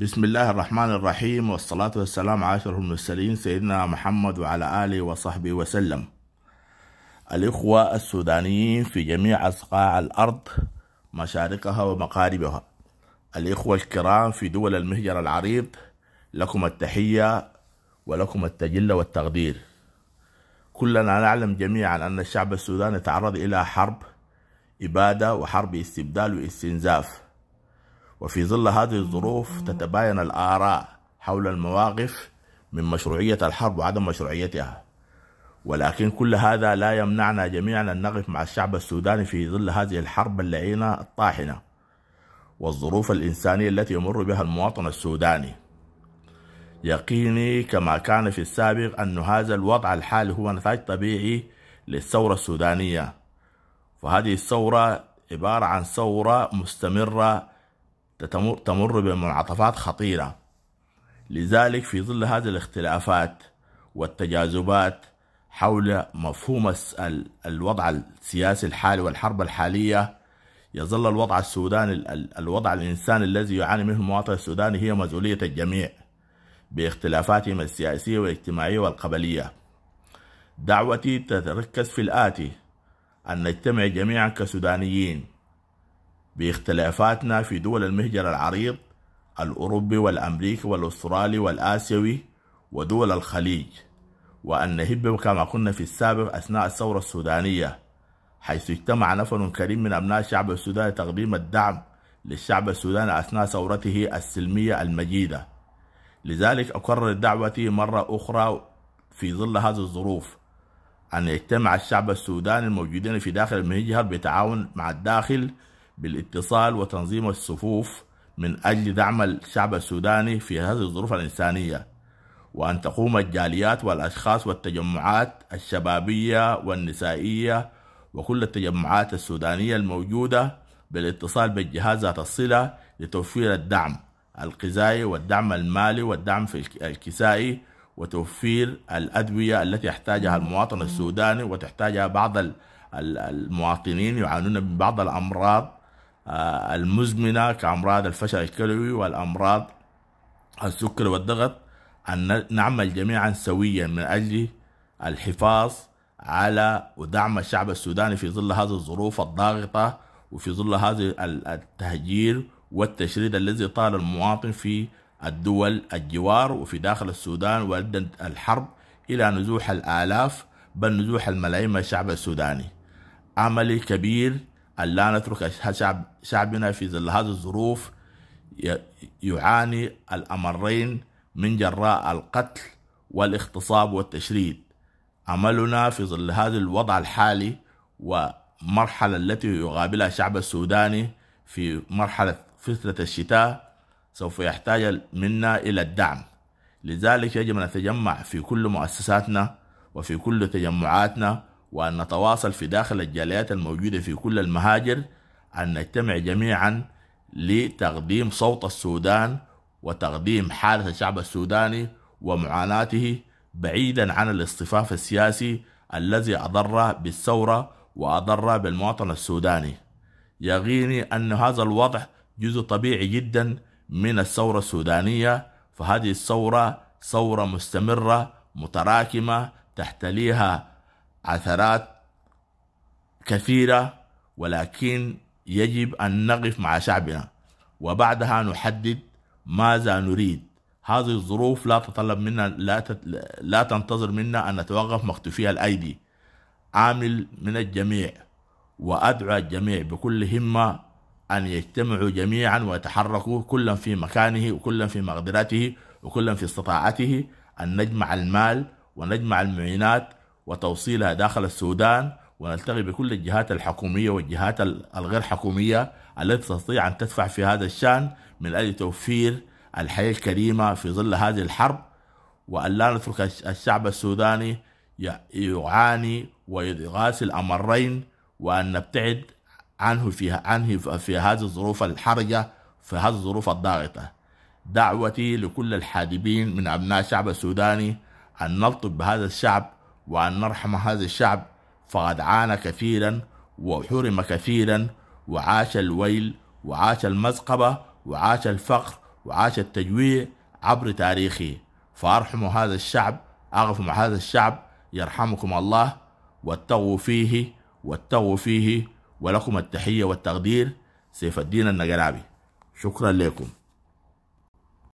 بسم الله الرحمن الرحيم والصلاة والسلام على أشرف المرسلين سيدنا محمد وعلى آله وصحبه وسلم الإخوة السودانيين في جميع أصقاع الأرض مشارقها ومقاربها. الإخوة الكرام في دول المهجر العريض لكم التحية ولكم التجلة والتقدير كلنا نعلم جميعا أن الشعب السوداني تعرض إلى حرب إبادة وحرب استبدال واستنزاف وفي ظل هذه الظروف تتباين الآراء حول المواقف من مشروعية الحرب وعدم مشروعيتها ولكن كل هذا لا يمنعنا جميعا أن نقف مع الشعب السوداني في ظل هذه الحرب اللعينة الطاحنة والظروف الإنسانية التي يمر بها المواطن السوداني يقيني كما كان في السابق أن هذا الوضع الحالي هو نتاج طبيعي للثورة السودانية فهذه الثورة عبارة عن ثورة مستمرة تمر, تمر بمنعطفات خطيرة لذلك في ظل هذه الاختلافات والتجاذبات حول مفهوم الوضع السياسي الحالي والحرب الحالية يظل الوضع السوداني الوضع الإنساني الذي يعاني منه المواطن السوداني هي مسؤولية الجميع باختلافاتهم السياسية والاجتماعية والقبلية دعوتي تتركز في الآتي أن نجتمع جميعا كسودانيين باختلافاتنا في دول المهجر العريض الأوروبي والأمريكي والأسترالي والآسيوي ودول الخليج وأن نهب كما كنا في السابق أثناء الثورة السودانية حيث اجتمع نفر كريم من أبناء شعب السودان تقديم الدعم للشعب السوداني أثناء ثورته السلمية المجيدة لذلك أكرر دعوتي مرة أخرى في ظل هذه الظروف أن يجتمع الشعب السوداني الموجودين في داخل المهجر بتعاون مع الداخل بالاتصال وتنظيم الصفوف من أجل دعم الشعب السوداني في هذه الظروف الإنسانية وأن تقوم الجاليات والأشخاص والتجمعات الشبابية والنسائية وكل التجمعات السودانية الموجودة بالاتصال بالجهاز ذات الصلة لتوفير الدعم الغذائي والدعم المالي والدعم في الكسائي وتوفير الأدوية التي يحتاجها المواطن السوداني وتحتاجها بعض المواطنين يعانون من بعض الأمراض آه، المزمنة كأمراض الفشل الكلوي والأمراض السكر والضغط أن نعمل جميعا سويا من أجل الحفاظ على ودعم الشعب السوداني في ظل هذه الظروف الضاغطة وفي ظل هذا التهجير والتشريد الذي طال المواطن في الدول الجوار وفي داخل السودان وأدت الحرب إلى نزوح الآلاف بل نزوح الملايين من الشعب السوداني عملي كبير أن لا نترك شعب شعبنا في ظل هذه الظروف يعاني الأمرين من جراء القتل والاغتصاب والتشريد عملنا في ظل هذا الوضع الحالي ومرحلة التي يقابلها الشعب السوداني في مرحلة فترة الشتاء سوف يحتاج منا إلى الدعم لذلك يجب أن نتجمع في كل مؤسساتنا وفي كل تجمعاتنا وأن نتواصل في داخل الجاليات الموجودة في كل المهاجر أن نجتمع جميعا لتقديم صوت السودان وتقديم حالة الشعب السوداني ومعاناته بعيدا عن الاصطفاف السياسي الذي أضر بالثورة وأضر بالمواطن السوداني يغيني أن هذا الوضع جزء طبيعي جدا من الثورة السودانية فهذه الثورة ثورة مستمرة متراكمة تحتليها عثرات كثيرة ولكن يجب أن نقف مع شعبنا وبعدها نحدد ماذا نريد هذه الظروف لا تطلب منا لا, تت... لا تنتظر منا أن نتوقف مختفي الأيدي عامل من الجميع وأدعو الجميع بكل همة أن يجتمعوا جميعا ويتحركوا كلا في مكانه وكلا في مقدرته وكلا في استطاعته أن نجمع المال ونجمع المعينات وتوصيلها داخل السودان ونلتقي بكل الجهات الحكومية والجهات الغير حكومية التي تستطيع أن تدفع في هذا الشأن من أجل توفير الحياة الكريمة في ظل هذه الحرب وأن لا نترك الشعب السوداني يعاني ويغاسل أمرين وأن نبتعد عنه في عنه في هذه الظروف الحرجة في هذه الظروف الضاغطة دعوتي لكل الحادبين من أبناء الشعب السوداني أن نلطف بهذا الشعب وأن نرحم هذا الشعب فقد عانى كثيرا وحرم كثيرا وعاش الويل وعاش المزقبة وعاش الفقر وعاش التجويع عبر تاريخه فأرحموا هذا الشعب أغفم مع هذا الشعب يرحمكم الله واتقوا فيه واتقوا فيه ولكم التحية والتقدير سيف الدين النجرابي شكرا لكم